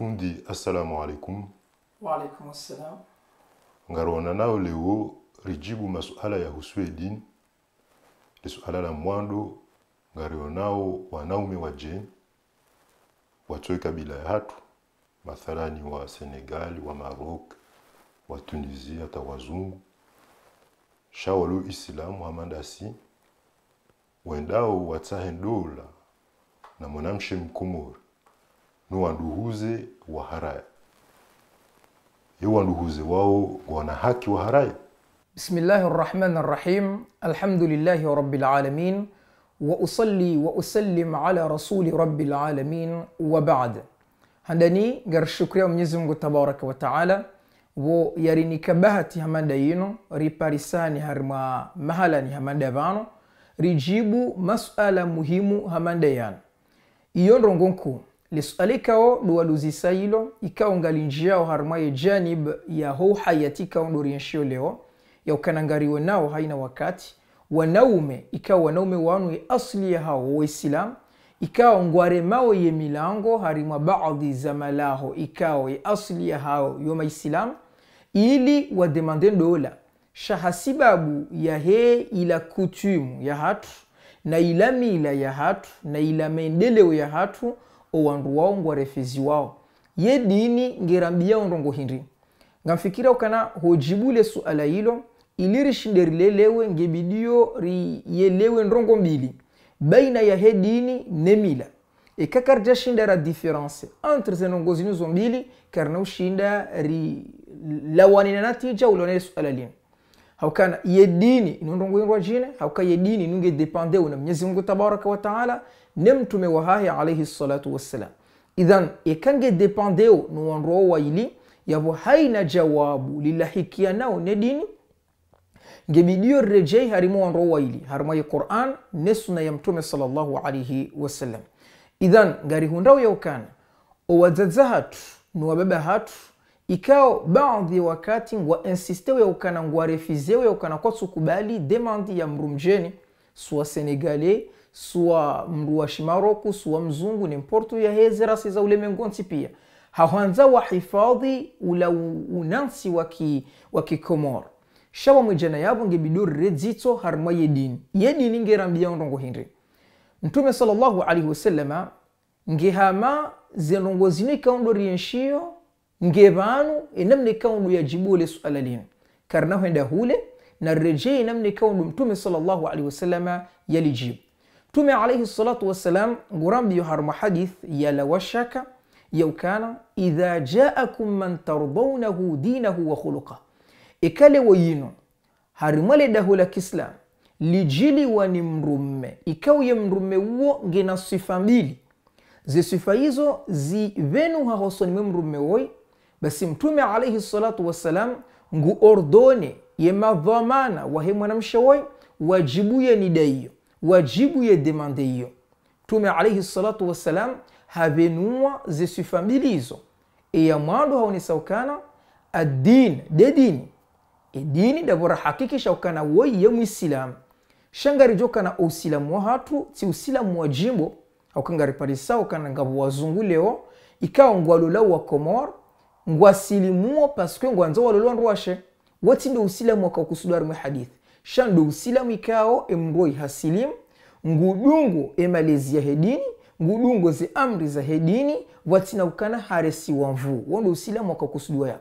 fundi assalamu alaikum wa alaikum assalam ngarona nao leo rijibu masuala yahusuye dini lisuala la mwando ngarionao wanaume wa jen. watoe kabila ya hatu mathalani wa senegali wa marok wa tunisia hata wazungu shawalu islamu mandasi. wendao watsahe na mwanamshe mkomori niwanduhuze waharaya yewanduhuze wao wana haki waharaya بسم الله الرحمن الرحيم الحمد لله رب العالمين وأصلي وأسلم على رسول رب العالمين وبعد handani garishukria Mwenyezi Mungu tabaraka wa taala wo yarinika bahati hamanda yino riparisani harma mahalani hamanda vano rijibu masala muhimu hamanda yano iyo ndongonku sale kao duwaluzi ilo ikao ngalinjiao harmaye janib ya hou hayati kao ndorienshio leo yaukanangariwe nao haina wakati wanaume ikao wanaume wanu ye asli ya hao waislam ikao ngwaremao ye milango harimwa baadhi za malaho ikao ye asli ya hao yo maislam ili wademande ndola sibabu ya he ila kutumu ya hatu na ila mila ya hatu na ila maendeleo ya hatu owandu wawo ngwarefezi wawo ye dini ngerambi yawo ndongohindri ngamfikira ukana hojibule suala hilo ili rishinde rilelewe ngebidiyo riyelewe ndongo mbili baina ya he dini ne mila ikakarja shinda ra difference entre zinongo zinu zo mbili karna ushinda rilawanina natija ulonele suala lino haukana ye dini inondongoirwa jine hauka ye dini nunge depende na mwenyezi mungu tabaraka wataala ne mtume wa hahe alayhi salatu wassalam idhan ikange depandeo ni wanroo waili yavo haina jawabu lilahikia nao ne dini ngebidiyo rejei harimo wanroo waili ya quran ne suna ya mtume salllahu alayhi wasallam idhan ngarihundau yaukana owadzadza hatu niwababa hatu ikao baadhi ya wakati ngwa insiste yaukana ngwa refize kwa kwasukubali demandi ya mrumjeni suwa senegalais sua mndu shimaroku sua mzungu ni mportu ya hezerasi za ulemengonsi pia hahwanza hifadhi ula unansi wa kikomor shawa mwijana yavo ngebidorire dzitso harimwa yedini yedini ngerambia ndongo hindi mtume salllahu alaihi wasallama ngehama zenongo zine rienshio nge ngevanu enamne kaundo yajibule suala lino karna hwenda hule na rejee namne kaundo mtume salllahu alaihi wasallama yalijibu Mtume alaihi salatu wassalam gurambiyo harma hadith yalawashaka yaukana idha jaakum man tardaunahu dinahu wa khuluqa ikale woyino harimwale dahula kislam lijiliwa ni mrumme ikauye mrume uwo ngena sifa mbili zisifa hizo zivenu hahosonimwe mrumme woi basi mtume alaihi salatu wassalam ngu ordone ye madhamana wahe mwanamsha woyi wajibuye ni daiyo wajibu ye demande hiyo. Mtume alaihi salatu wassalam havenua zisifamilizo iya e mwandu adin adini dedini idini davora hakikisha ukana woiye mwisilamu shangari na usilamu wa hatu ti usilamu wa jimbo aukangari palisa ukana ngavo wazungu leo ikawa ngwalolau wa komor ngwasilimuo paske ngwanza walolwa ndwashe wati ndo usilamu wakaukusudwarimwe hadithi shandu usilamu ikao emroi hasilim ngudungu emalizia hedini ngudungu ze amri za hedini watina ukana haresi wa mvuu wondo usilamu wakakusudiwa ya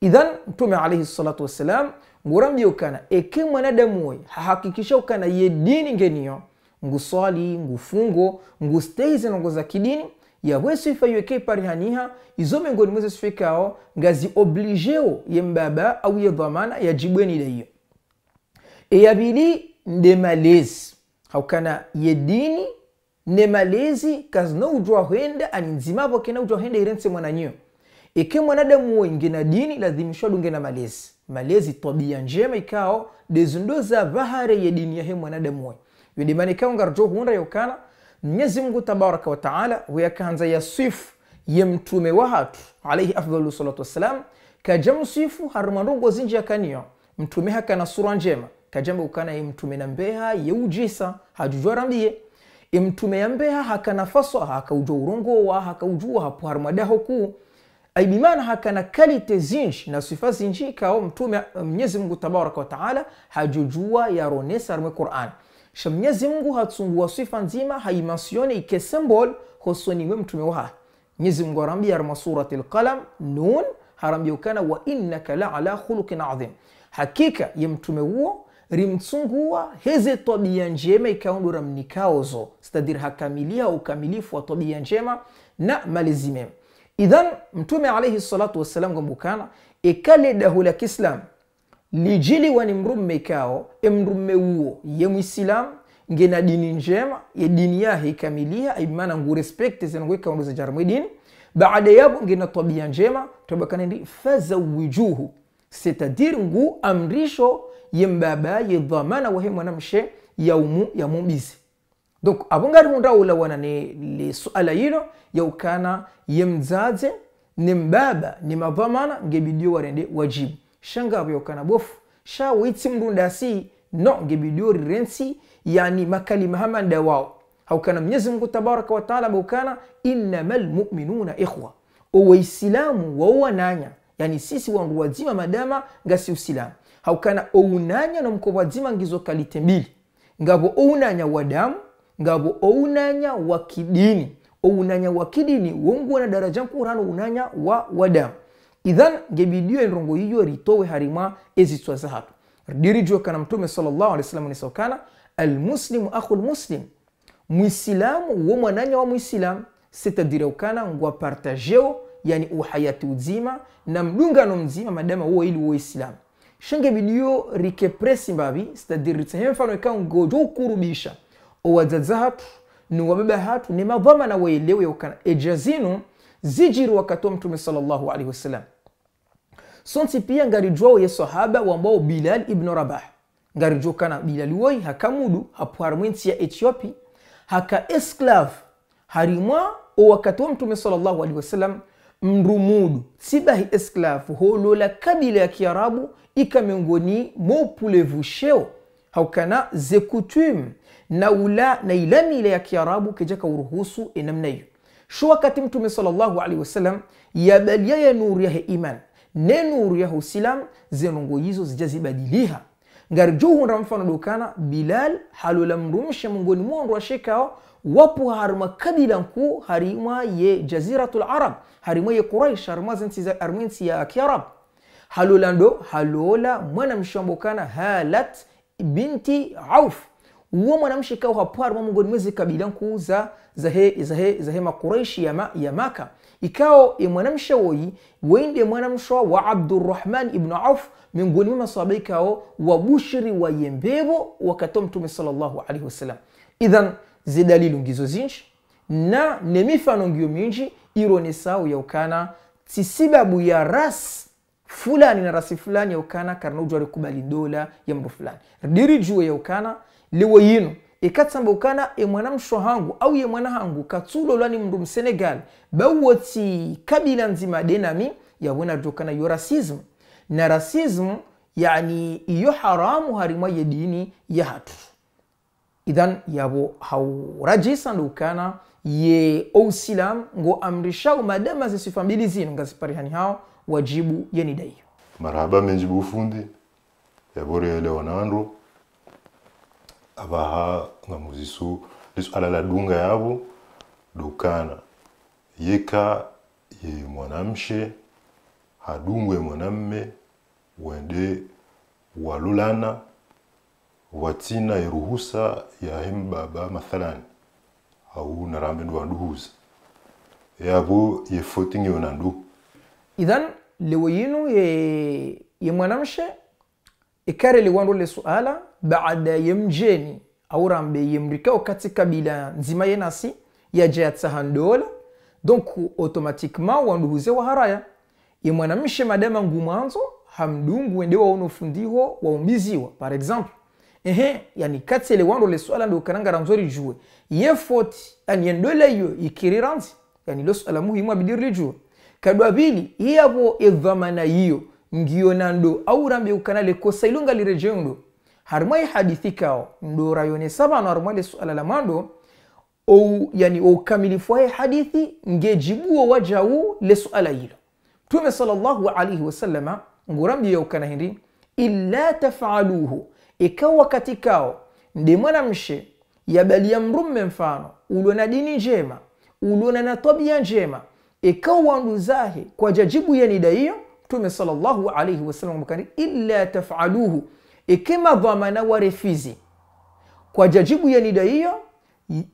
idhan mtume alaihi salatu wassalam nguramje ukana eke mwanadamu we hahakikisha ukana ye dini ngeniyo nguswali ngufungo ngustei zinongo za kidini yawesu ifaiweke parihaniha izo miongoni mwezo sifikao ngazi obligeo ye mbaba au ye dhamana yajibweni daiyo E ya bili nde malezi haukana yedini dini ne malezi kazina ujwa hwenda aninzima nzimavo kena ujwa hwenda irense mwananyo ike e mwanadamu wengi na dini lazimishwa dunge na malezi malezi tabia njema ikao dezindo za vahare ye dini yahe mwanadamu we yodimani ikao ngarjo hunda yokana mwenyezi mungu tabaraka wataala ya yasifu ye mtume wa hatu alaihi afdalu salatu wassalam kajamsifu harimwandu ngozinji yakaniyo mtume hakana sura njema kajamba ukana imtume na mbeha yeujisa hajujwa rambie imtume e ya mbeha hakana faswa hakaujwa urongowa hakaujua hapo harmadaho kuu aibimana hakana kalite zinji na sifa zinji kao mtume mnyezi mungu tabaraka wa taala hajujua yaronesa armwe quran sha mnyezi mungu hatsungua sifa nzima haimansione ike symbol hosoniwe mtume waha mnyezi mungu arambia arma surati lqalam nun harambia ukana wa innaka la ala khuluqin adhim hakika ye mtume huo rimtsungua heze tobia njema ikaundura mnikaozo stadir hakamilia ukamilifu wa tobia njema na malezi mema idhan mtume alaihi salatu wassalam gombukana ekale dahu la kislam lijili wani mrumme kao emrumme uo ye nge na dini njema ye dini yahe ikamilia imana e ngu respekte zinanguika undu za jarmu dini baada nge na tabia njema tobakana ndi fazawijuhu setadir ngu amrisho ye mbabaye dhamana wahe mwanamshe yaumu yamubizi donc avongari mundawulawana ni lisuala yilo yaukana ye mdzadze ni mbaba ni madhamana ngebidiyo warende wajibu shangapo yaukana bofu shawitsi mndundasi no ngebidiyo rirensi yani makalima hamanda wao haukana mwenyezi mungu tabaraka wataala ameukana innama lmuminuna ikhwa owaislamu waowananya yani sisi wangu wazima madama ngasi usilamu haukana ounanya nomukobwa dzima ngizo kalite mbili ngavo ounanya wa damu ngavo ounanya wa kidini ounanya wa kidini wonguona daraja nkurano ounanya wa wadamu idhan ngebidiyo enrongo yiyo ritowe harimwa ezitswa zahatu ridirijwe kana mtume sallallahu alaihi wasallam nisaukana almuslimu akhu lmuslim mwisilamu wo mwananya wa mwisilamu sitadire ukana ngwa partageo yani uhayati udzima na mdungano mzima madama wo ili wo islamu shenge bilio rikepresi mbabi sitadiri tseheme fano ngojo ukurubisha owadzadza hatu niwabeba hatu ni na waelewe ukana eja zinu zijiri wakati wa mtume sallallahu alaihi wasallam sonsi pia ngarijwao ye sahaba wambao bilal ibnu rabah ngarijwa kana bilali woi hakamudu hapuharmwinsi ya etiopi haka esclave harimwa owakati wa mtume sallallahu alaihi wasallam mrumudu sibahi esclave holola kabila ya kiarabu ika miongoni mopulevusheo haukana ze coutume na ula na ila mila ya kiarabu kejaka uruhusu enamna hiyo shu wakati mtume salllahu alaihi wasallam yabalia ya nuru yahe iman ne nuru yahe usilam zenongo hizo zijazibadiliha ngarjuhunda mfano dokana bilal halola mrumshe miongoni mwondo washekao wapu harima kabila nku harima ye jaziratul arab harimwe quraish harimwe ya kiarab halolando halola mwanamshi wambokana halat binti auf uwo mwanamshi kawo hapwari mwa mungoni mwe zikabila nkuu za zahe, zahe, zahe makuraishi ya, ma, ya maka ikawo e mwanamsha woyi weinde mwanamshwa wa abdurrahman ibnu auf miongoni mwa masahaba ikawo wabushiri wa yembevo mtume salllahu alaihi wasallam idhan zidalilu ngizo zinji na nemifano ngiyo minji ironisa uyaukana tisibabu ya ras fulani na rasi fulani yaukana karna ujwari kubali dola ya mndu fulani diri juwe yaukana liwe yino ikatsamba ukana emwana msho hangu au yemwana hangu katulo lwani mndu msenegal bawoti kabila nzima denami yawena jokana yo rasism na rasism yani iyo haramu harimwa yedini yahatu idhan yabo haurajisa ndukana ye ousilam ngo amrishao madama za mbili zino ngaziparihani hao wajibu yenidaiyo marhaba menjibu ufundi yabore yelewa nandu abaha nga muzisu liswala dunga yabo dukana yeka ye mwanamshe hadungwe mwanamme wende walulana watina iruhusa ya hembaba mathalani au narambendu wanduhuza yabo ye footing yo nandu idhan liwo yinu ye, ye mwanamshe ikare liwandu le suala baada ye mjeni au rambe ye mrikao katika bila nzima ye nasi yaje yatsaha ndola donc automatiquement wanduhuze waharaya ye mwanamshe madama ngu mwanzo hamdungu wende waonofundiho waumiziwa par exemple ehe yani katsele wando le swala ndo kananga ranzori juwe ye foti yani yendole yo ikiriranzi yani lo swala muhimu abidirili juwe kadwa vili iyavo edhamana hiyo ngiyo nando ukana le kosa ilunga li reje ndo harmai hadithi kao ndo rayone sabano harmai le swala la mando ou yani ukamilifu waye hadithi wa wajawu le swala hilo tume sallallahu alaihi wasallama ya ukana hindi illa tafaluhu ikawa kati kao ndi mwanamshe yabalia mrume mfano ulio na dini njema ulio na natabia njema ikawa nduzahe kwa jajibu ya nida hiyo mtume salallahu alaihi wasallam mkani illa tafaluhu ikima dhamana warefizi kwa jajibu ya nida hiyo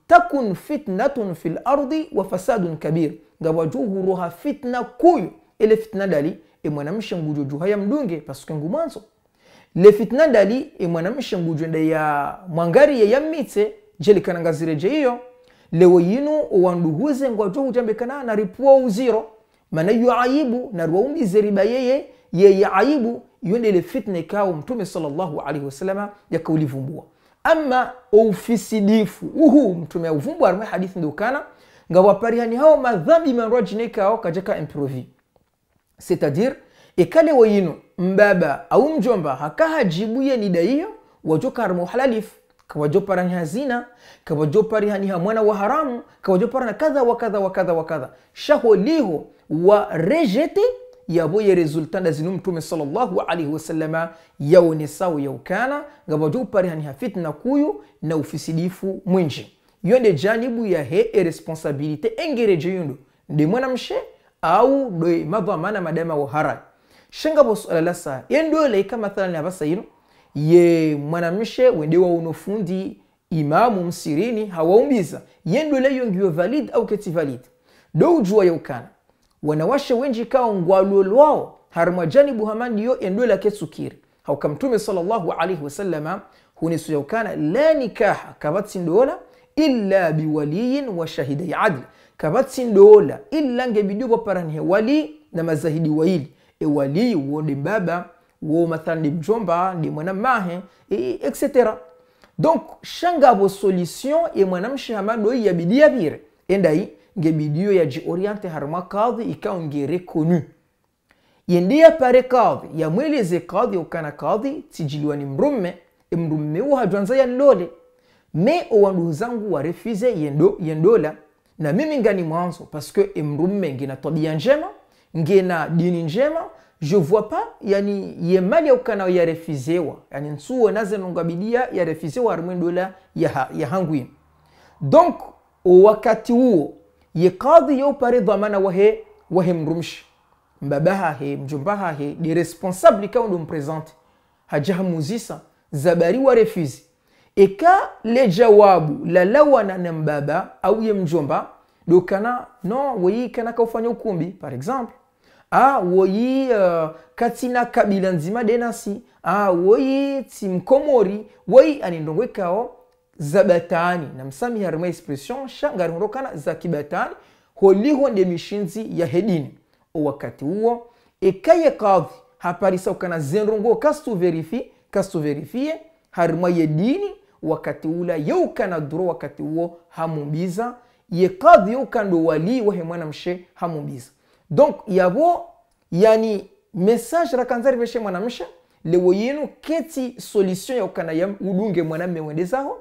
takun fitnatun fil ardi wa fasadun kabir ngawajuhuruha fitna kuyu ile fitna dali imwanamshe e ngujujuha ya mdunge pasukengu mwanzo le fitna dali imwanamsha e ngujwe nda ya mwangari yammitse jelikanangazireje iyo lewo yinu uwanduhuze ngwa jo utambekana na ripuo uziro mana yu aibu na ruwaumize riba yeye yeye aibu yonde ile fitna ikawa mtume sallallahu alaihi wasallama yakaulivumbua ama ufisidifu uhu mtume auvumbua arme hadithi ndukana ngawaparihani hao madhambi manrwajinekao kajeka improvi c'est-à-dire ikalewo wayinu mbaba au mjomba hakaha jibu ye nida iyo wajokarmu halalifu kawajoparani hazina kawajoparihani ha mwana wa haramu kawajoparana kadha wa kadha wa kadha wa kadha liho wa rejete yaboye resultat zinu mtume sallallahu alaihi wasallama yaonesao yaukana ngavajoparihani ha fitna kuyu na ufisidifu mwinji yonde janibu ya he e responsabilite engereje yundu ndi mwana mshe au doe mavamana madama wa harai shenga shengabo suala la saa yendole kamathalani abasayino ye mwanamshe wa unofundi imamu msirini hawaumbiza yendole yongiwe valid au keti valid do ujua ya ukana wanawashe wenji kao ngwalolwao harmajani buhamandiyo yendole aketsukiri hauka mtume sallallahu alaihi wasallama hunisu ukana la nikaha kavatsindola illa biwaliyin wa shahidai adli kavatsindola illa ngebidiyo boparanihe wali na mazahidi waili e wali wo de baba wo mathalan de mjomba de mwanamahe e, etc donc shangabo solution e mwana mwanamshi hamado yabidi yabire endai ngebidiyo yajioriente harma kadhi ikawa nge reconnu yendiya pare kadhi yamweleze kadhi ukana kadhi tijiliwa ni mrume e mrume wo hajwanza ya yanlole me owanduhu zangu warefize yendo, yendola na mimi ngani mwanzo parce que e mrume ngina tabia njema ngena dini njema jovwapa yani yemali yaukana yarefizewa yani nsuwo nazenongabidia yarefizewa arimwendola yahangwina ya donc wakati huo ye kadhi yaupare dhamana wahe wahe mrumshi mbabahahe mjombahahe de responsable ka kaundo mpresente muzisa zabari wa refizi eka le jawabu la lawana na mbaba au ye mjomba dokana no weyi kana kaufanya ukumbi par exemple a ah, woyi uh, katina kabila nzima denasi a ah, woyi timkomori woyi anindongwekawo za batani na msami harima expression shangarihondokana za kibatani holihonde mishinzi ya hedini wakati huo ekaye kadhi haparisa ukana zenrongo kasituverifie kasituverifie harima yedini wakati ula ye yeukana duro wakati huo hamumbiza ye kadhi yeukando wali wahe mshe hamumbiza donc yavo yani message rakanza rive chez mwanamsha lewo yenu keti solution ya ukana yam udunge mwanamme wendezaho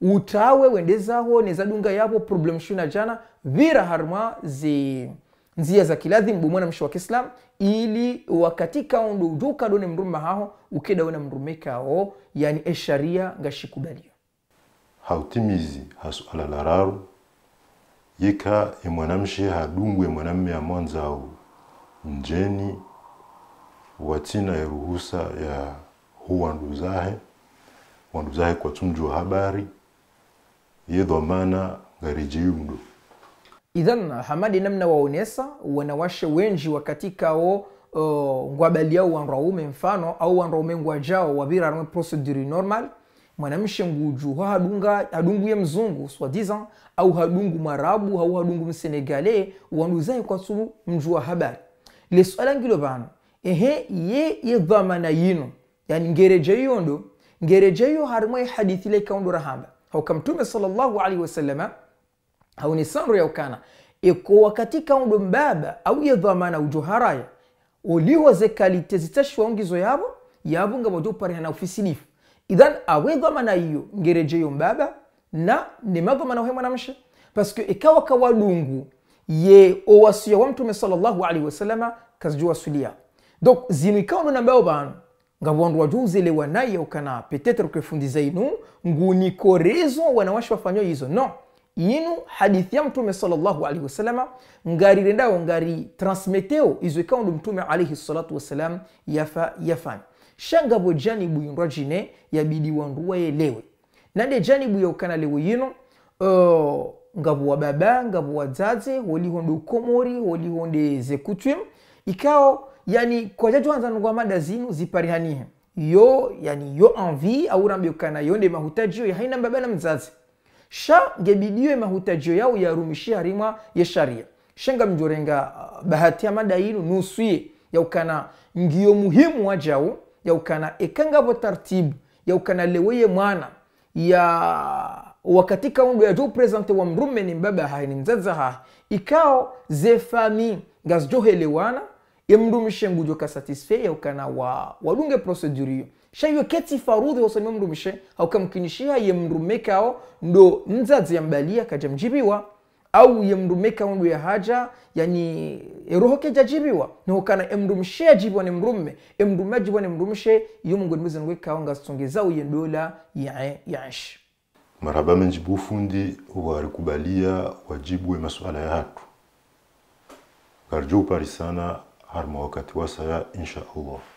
utawe wendezaho nezadunga yavo problem shuna jana vira harma zi nzia za kiladhimu mwanamsha wa kiislam ili wakati kaundu ujuka done mrume haho ukeda wena mrume kao yani esharia ngashikudalio hautimizi hasuala lararu yika emwanamshe hadungwe mwanamme ya mwanza au mjeni watina ya ruhusa ya hu wanduzahe wanduzahe kwa tumju wa habari yedhomana dhamana ngarijiumdu idhan hamadi namna waonesa wanawashe wenji wakatikao uh, ngwabaliao wanraume mfano au wanraume ngwajao wavira procedure normal mwanamshe nguju ho hadunga hadungu ye mzungu swadizan au hadungu marabu au hadungu msenegale kwa kwatsu mju wa habari le swala ngilo bana ehe ye ye dhamana yino yani ngereje yondo ngereje yo harimo ye hadithi le kaundura rahamba au kamtume sallallahu alaihi wasallama sanru ya ukana eko wakati kaundo mbaba au ye dhamana ujoharaya uliweze zekalite zitashwa ongizo yabo yabo ngabodyo parihana ufisilifu idhan awedhamana iyo ngereje ngerejeyo mbaba na nemaghamana uhe mwanamshe paske ikawa kawalungu ye owasuya wa mtume salllahu alaihi wasalama kazijuwasulia donc zinu ikawa nuna mbao banu ngavandu wajuuzelewa naye ukana petetre kwefundiza inu nguni rezo wanawashi wafanyo izo no inu hadithi ya mtume salllahu alaihi wasalama ngarirendawo ngari transmeteo izo ikawa ndo mtume alaihi salatu wassalam yafa yafani shangapo janibuyu ndwa jine yabidiwa nduwaye lewe nande janibuya ukana lewe yino uh, eh, ngapo wa baba ngapo wa dzadze holihonde ukomori holihonde zekutwim ikao yani kwa jaju jatwanza nungwa mada zinu ziparihanihe yo yani yo anvi envie aurambe ukana yonde mahutajio ya haina baba na mdzadze sha ngebidiwe mahutajio yao harima ya sharia shenga mjorenga eh, bahati ya mada yinu ya ukana ngiyo muhimu wajao yaukana ekangavo tartibu yaukana leweye mwana ya wakatika undo yajo presente wa mrume ni mbaba hai ni mzaza hai ikao ze fami ngazjohelewana emrumishe ngujo kasatisfe yaukana wa walunge procedure shaiyo keti farudhi wasomi mrumishe haukamkinishia mrume kao ndo nzadzi yambalia kaja mjibiwa au ye mndu meka undu haja yani eroho ke jajibiwa nokana mshe ajibwa ni mrumme emndume ajibwa ni mrumshe iyo mungu ndimize ngwe kaonga songeza uye ndola ya yaishi marhaba menjibu kubalia warikubalia wajibwe masuala ya hatu karjo upari sana harma wakati wasaya insha allah